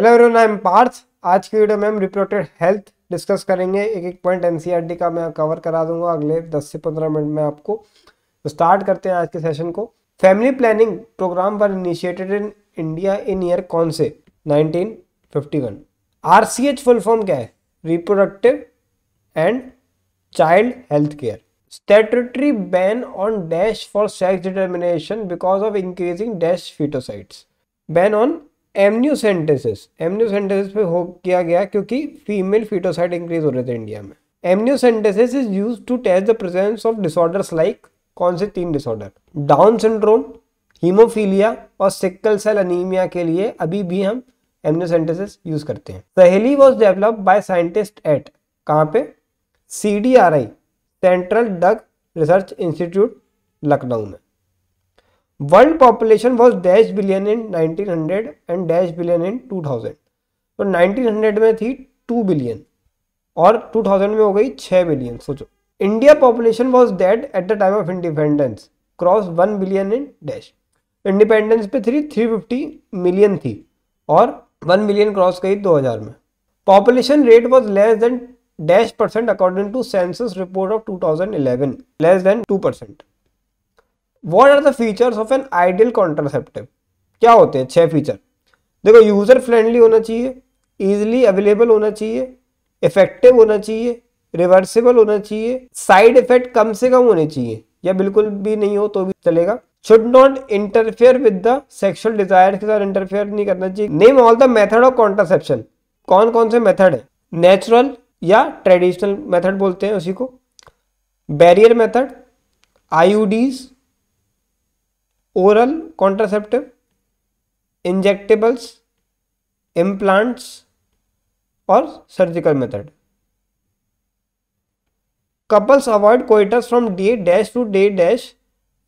Hello everyone I am Parth आज की video में हम रिपोर्टेड हेल्थ डिस्कस करेंगे एक एक पॉइंट एनसीईआरटी e का मैं कवर करा दूंगा अगले 10 से 15 मिनट में आपको स्टार्ट तो करते हैं आज के सेशन को family planning programme was initiated in India in year कौन से 1951 आरसीएच फुल फॉर्म क्या है reproductive and child health care statutory ban on dash for sex determination because of increasing dash foeticides ban on amniocentesis amniocentesis पे हो किया गया क्योंकि female फीटोसाइट increase हो रहे थे इंडिया में amniocentesis is use to test the presence of disorders like कौन से तीन डिसऑर्डर डाउन सिंड्रोम हीमोफीलिया और सिक्कल सेल अनीमिया के लिए अभी भी हम एमनियोसेंटेसिस यूज करते हैं पहली was develop by scientist at कहाँ पे C central drug research institute Lucknow में world population was dash billion in 1900 and dash billion in 2000 तो 1900 में थी 2 बिलियन और 2000 में हो गई 6 बिलियन सोचो India population was dead at the time of independence cross 1 billion in dash independence पे थ्री 350 मिलियन थी और 1 मिलियन क्रॉस गई 2000 में population rate was less than dash percent according to census report of 2011 less than 2 percent what are the features of an ideal contraceptive क्या होते हैं छह feature देखो यूजर फ्रेंडली होना चाहिए ईजिली अवेलेबल होना चाहिए इफेक्टिव होना चाहिए रिवर्सिबल होना चाहिए साइड इफेक्ट कम से कम होने चाहिए या बिल्कुल भी नहीं हो तो भी चलेगा should not interfere with the sexual desire के साथ इंटरफेयर नहीं करना चाहिए name all the method of contraception कौन कौन से मेथड है नेचुरल या ट्रेडिशनल मेथड बोलते हैं उसी को barrier method IUDs oral contraceptive injectables implants और surgical method couples avoid coitus from day dash to day dash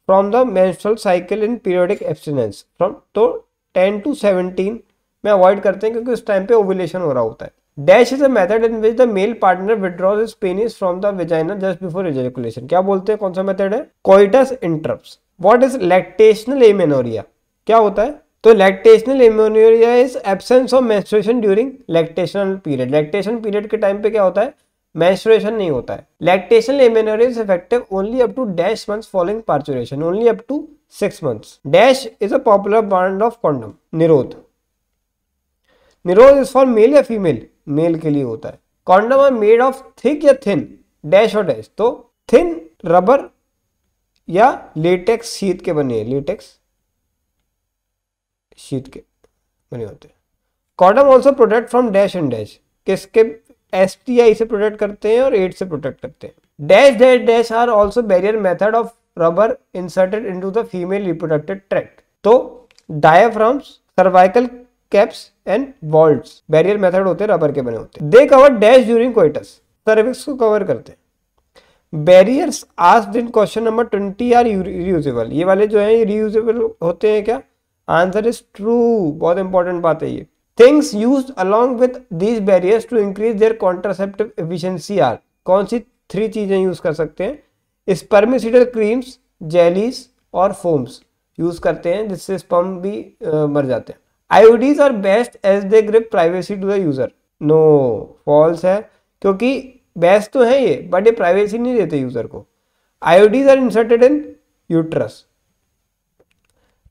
from the menstrual cycle in periodic abstinence from तो 10 to 17 में avoid करते हैं क्योंकि उस टाइम पे ओवुलेशन हो रहा होता है dash is a method in which the male partner withdraws is penis from the vagina just before ejaculation क्या बोलते हैं कौन सा मेथड है coitus interrupt what is lactational amenorrhoea क्या होता है तो lactational amenorrhoea is absence of menstruation during lactational period lactation period के टाइम पे क्या होता है मैंस्ट्रेशन नहीं होता है lactational amenorrhoea is effective only up to dash month following parturition only up to six months dash is a popular brand of condom Nirodh Nirodh is for male या female male के लिए होता है condom are made of thick या thin dash और dash तो thin rubber या latex sheath के बने लेटेक्स शीत के बने होते हैं condom also protect from dash and dash किसके एस टी आई से प्रोटेक्ट करते हैं और एड से प्रोटेक्ट करते हैं dash dash dash are also barrier method of rubber inserted into the female reproductive tract तो diaphragms cervical caps and vault barrier method होते हैं रबर के बने होते हैं they cover dash during coitus cervix को कवर करते हैं बैरियर्स आज दिन question number twenty are reusable ये वाले जो है रीयूजेबल होते हैं क्या आंसर इज ट्रू बहुत इंपॉर्टेंट बात है ये things use along with these barriers to increase their contraceptive efficiency are कौन सी थ्री चीज़ें यूज कर सकते हैं स्पर्मिसिडल क्रीम्स जेलीस और फोम्स यूज करते हैं जिससे स्पम भी मर जाते हैं IUDs are best as they grip privacy to the user no falls है क्योंकि बेस्ट तो है ये बट ये प्राइवेसी नहीं देते यूजर को IUDs are inserted in uterus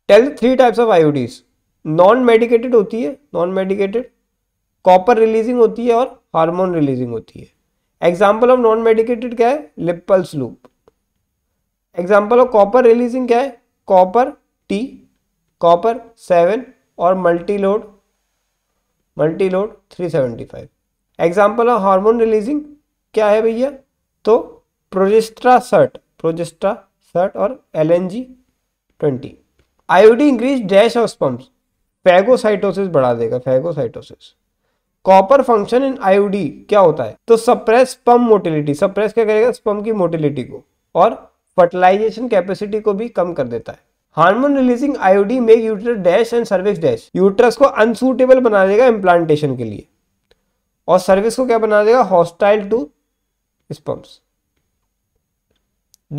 tell three types of IUDs non medicated होती है नॉन मेडिकेटेड कॉपर रिलीजिंग होती है और हार्मोन रिलीजिंग होती है एग्जाम्पल ऑफ नॉन मेडिकेटेड क्या है Lippes loop example of copper releasing क्या है कॉपर टी कॉपर सेवन और multiload multiload five example of hormone releasing क्या है भैया तो प्रोजेस्ट्रा सर्ट प्रोजेस्ट्रा सर्ट और L N G twenty IUD increase dash of sperms phagocytosis बढ़ा देगा phagocytosis copper function in IUD क्या होता है तो सप्रेस स्पम मोटिलिटी सप्रेस क्या करेगा स्पम की मोटिलिटी को और फर्टिलाइजेशन कैपेसिटी को भी कम कर देता है hormone releasing IUD make uterus dash and cervix dash uterus को अनसुटेबल बना देगा इम्प्लांटेशन के लिए और सर्विस को क्या बना देगा hostile to sperms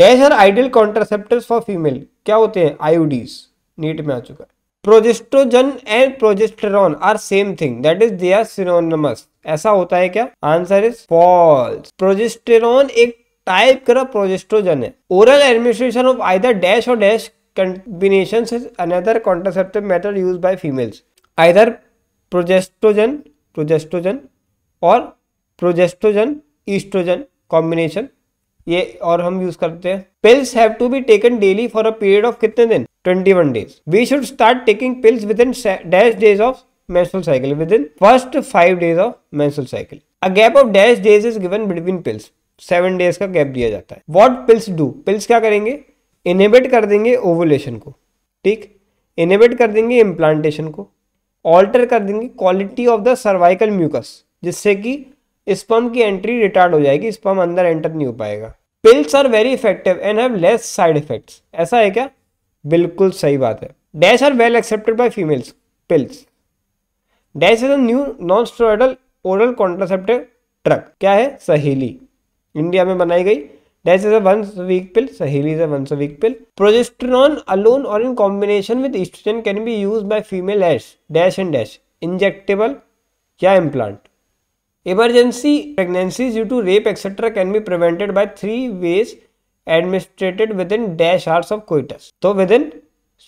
dash are ideal contraceptive for female क्या होते हैं आईओडीज नीट में आ चुका है progestogen and progesterone are same thing that is they are synonymous ऐसा होता है क्या आंसर इज फॉल्स प्रोजेस्टेरॉन एक टाइप का प्रोजेस्ट्रोजन है oral administration of either dash और dash combination is another contraceptive method use by females either progestogen progestogen or progestogen estrogen combination ये और हम यूज करते हैं pills have to be taken daily for a period of कितने दिन 21 days we should start taking pills within dash days of menstrual cycle within first 5 days of menstrual cycle a gap of dash days is given between pills 7 days का gap दिया जाता है what pills do pills क्या करेंगे inhibit कर देंगे ovulation को ठीक इनहिबिट कर देंगे इम्प्लांटेशन को ऑल्टर कर देंगे quality of the cervical mucus जिससे कि स्पम की एंट्री रिटार्ड हो जाएगी स्पम अंदर एंटर नहीं हो पाएगा pills are very effective and have less side effects ऐसा है क्या बिल्कुल सही बात है dash are well accepted by females pills dash is a new non steroidal oral contraceptive drug क्या है सहेली इंडिया में बनाई गई dash is once week pill Saheli is once week pill progesterone alone or in combination with estrogen can be use by female as dash and dash injectable या implant Emergency pregnancies due to rape etc. can be prevented by three ways administrated within dash hours of coitus. तो within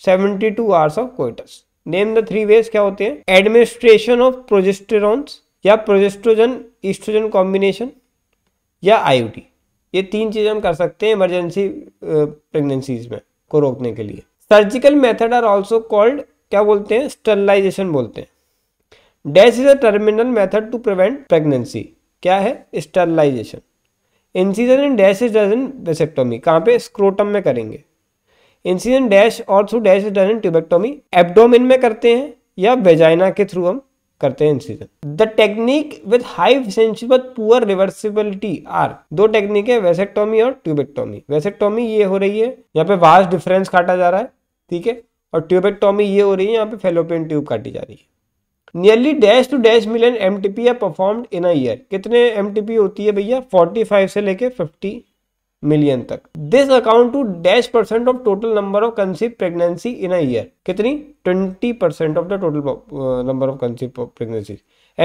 72 hours of coitus. Name the three ways क्या होते हैं administration of progesterones या progestogen estrogen combination या IUD ये तीन चीजें हम कर सकते हैं इमरजेंसी प्रेगनेंसीज में को रोकने के लिए surgical method are also called क्या बोलते हैं स्टरलाइजेशन बोलते हैं dash is a terminal method to prevent pregnancy क्या है sterilisation incision in dash is done vasectomy कहाँ पे स्क्रोटम में करेंगे इंसीजन डैश और through dash is done in tubectomy abdomen में करते हैं या वेजाइना के थ्रू हम करते हैं incision the technique with high sensitive poor reversibility are दो टेक्निक है वेसेक्टोमी और ट्यूबेक्टोमी वेसेक्टोमी ये हो रही है यहाँ पे वास्ट डिफरेंस काटा जा रहा है ठीक है और ट्यूबेक्टोमी ये हो रही है यहाँ पे फेलोपियन ट्यूब काटी जा रही है nearly dash to dash million M T P are performed in our year कितने एम टी पी होती है भैया फोर्टी फाइव से लेके फिफ्टी मिलियन तक this account to dash percent of total number of conceive pregnancy in our year कितनी twenty percent of the total number of conceive pregnancy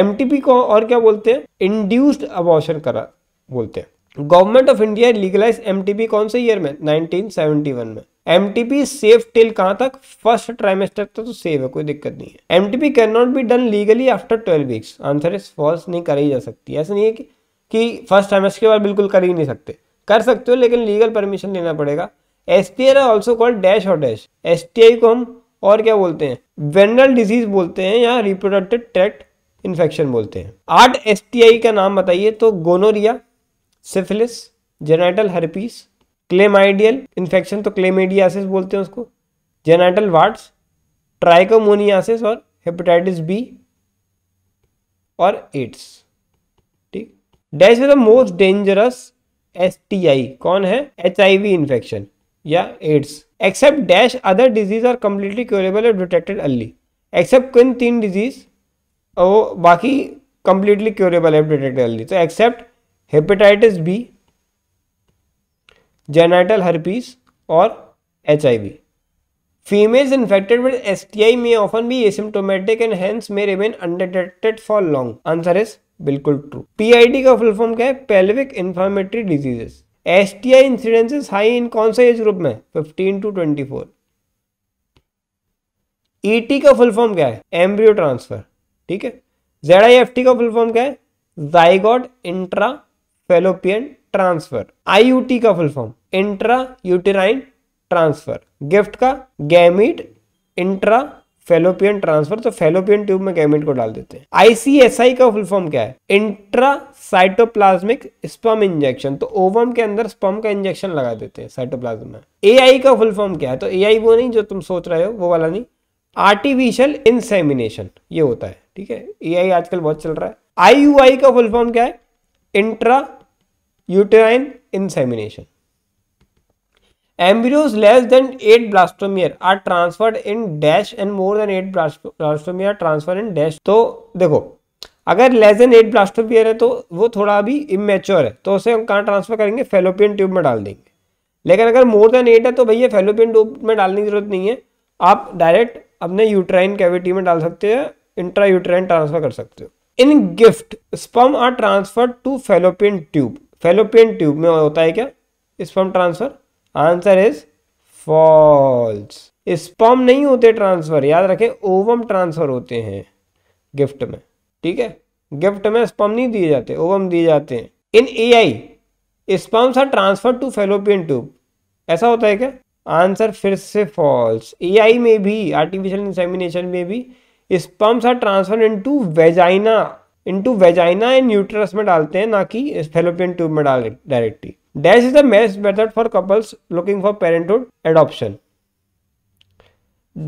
um को और क्या बोलते हैं इंड्यूस्ड अबॉर्शन करा बोलते हैं government of India legalise um कौन से ईयर में 1971 में M T P safe till कहाँ तक फर्स्ट ट्राइमेस्टर तक तो सेफ है कोई दिक्कत नहीं है M T P can not be done legally after twelve weeks answer is false नहीं ही जा सकती ऐसा नहीं है कि कि फर्स्ट ट्राइमेस्टर के बाद बिल्कुल कर ही नहीं सकते कर सकते हो लेकिन लीगल परमिशन लेना पड़ेगा S T are also called dash और डैश एस टी आई को हम और क्या बोलते हैं वेनरल डिजीज बोलते हैं या रिप्रोडक्टिव ट्रैक्ट इन्फेक्शन बोलते हैं आठ एस टी आई का नाम बताइए तो gonorrhoea syphilis genital herpes chlamydial infection तो क्लेमेडियासिस बोलते हैं उसको जेनाइटल वार्ड्स ट्राइकोमोनियासिस और हेपेटाइटिस बी और एड्स ठीक dash is the most dangerous as कौन है एच इन्फेक्शन या AIDS except dash other disease are completely curable and detected early except किन तीन डिजीज वो बाकी कम्प्लीटली क्योरेबल है डिटेक्टेड अर्ली तो except hepatitis B genital herpes और H with S T I may often be asymptomatic and hence may remain undetected for long answer is बिल्कुल true P I D का full form क्या है pelvic inflammatory diseases S T I incidences high in कौन सा age group में fifteen to twenty four E T का full form क्या है एम्ब्रियो ट्रांसफर ठीक है जेड आई एफ टी का फुल फॉर्म क्या है zygote intra fallopian transfer IUT का full form intra uterine transfer GIFT का गैमिट इंट्रा फेलोपियन ट्रांसफर तो फेलोपियन ट्यूब में गैमिट को डाल देते हैं आईसीएसआई का फुल फॉर्म क्या है इंट्रा साइटोप्लाज्मिक स्पम इंजेक्शन तो ओवम के अंदर स्पम का इंजेक्शन लगा देते हैं साइटोप्लाज्म में एआई का फुल फॉर्म क्या है तो एआई वो नहीं जो तुम सोच रहे हो वो वाला नहीं आर्टिफिशियल इंसेमिनेशन ये होता है ठीक है एआई आजकल बहुत चल रहा है आई का फुल फॉर्म क्या है intra uterine insemination. Embryos less than 8 blastomere are transferred in dash and more than 8 blastomere are transferred in dash. तो देखो अगर लेस देन एट ब्लास्टोपियर है तो वो थोड़ा अभी इमेच्योर है तो उसे हम कहाँ ट्रांसफर करेंगे फेलोपियन ट्यूब में डाल देंगे लेकिन अगर मोर देन एट है तो भैया फेलोपियन ट्यूब में डालने की जरूरत नहीं है आप डायरेक्ट अपने यूट्राइन कैविटी में डाल सकते हो इंट्रा यूट्राइन ट्रांसफर कर सकते हो in GIFT sperm are transfer to fallopian tube fallopian tube में होता है क्या sperm transfer answer is false sperm नहीं होते ट्रांसफर याद रखें ओवम ट्रांसफर होते हैं गिफ्ट में ठीक है गिफ्ट में स्पर्म नहीं दिए जाते ओवम दिए जाते हैं in A I sperms are transfer to fallopian tube ऐसा होता है क्या आंसर फिर से फॉल्स ए में भी आर्टिफिशियल इंसेमिनेशन में भी sperms are transfer into vagina into vagina and uterus में डालते हैं ना कि फेलोपियन ट्यूब में डाल directly dash is the best method for couples looking for parenthood adoption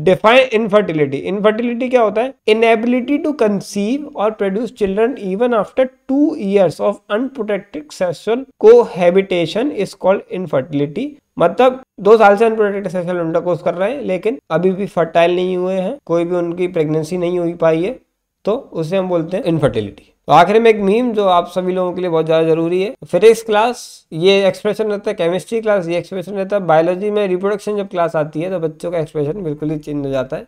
define infertility infertility क्या होता है inability to conceive or produce children even after two years of unprotected sexual cohabitation is called infertility मतलब दो साल से unprotected sexual intercourse कर रहे हैं लेकिन अभी भी फर्टाइल नहीं हुए हैं कोई भी उनकी प्रेगनेंसी नहीं हो पाई है तो उसे हम बोलते हैं इनफर्टिलिटी तो आखिर में एक मीम जो आप सभी लोगों के लिए बहुत ज़्यादा जरूरी है फिजिक्स क्लास ये एक्सप्रेशन रहता है केमिस्ट्री क्लास ये एक्सप्रेशन रहता है बायोलॉजी में रिप्रोडक्शन जब क्लास आती है तो बच्चों का एक्सप्रेशन बिल्कुल ही चेंज हो जाता है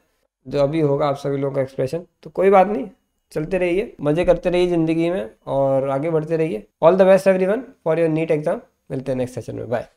जो अभी होगा आप सभी लोगों का एक्सप्रेशन तो कोई बात नहीं चलते रहिए मजे करते रहिए ज़िंदगी में और आगे बढ़ते रहिए all the best every for your NEET exam मिलते हैं नेक्स्ट सेशन में बाय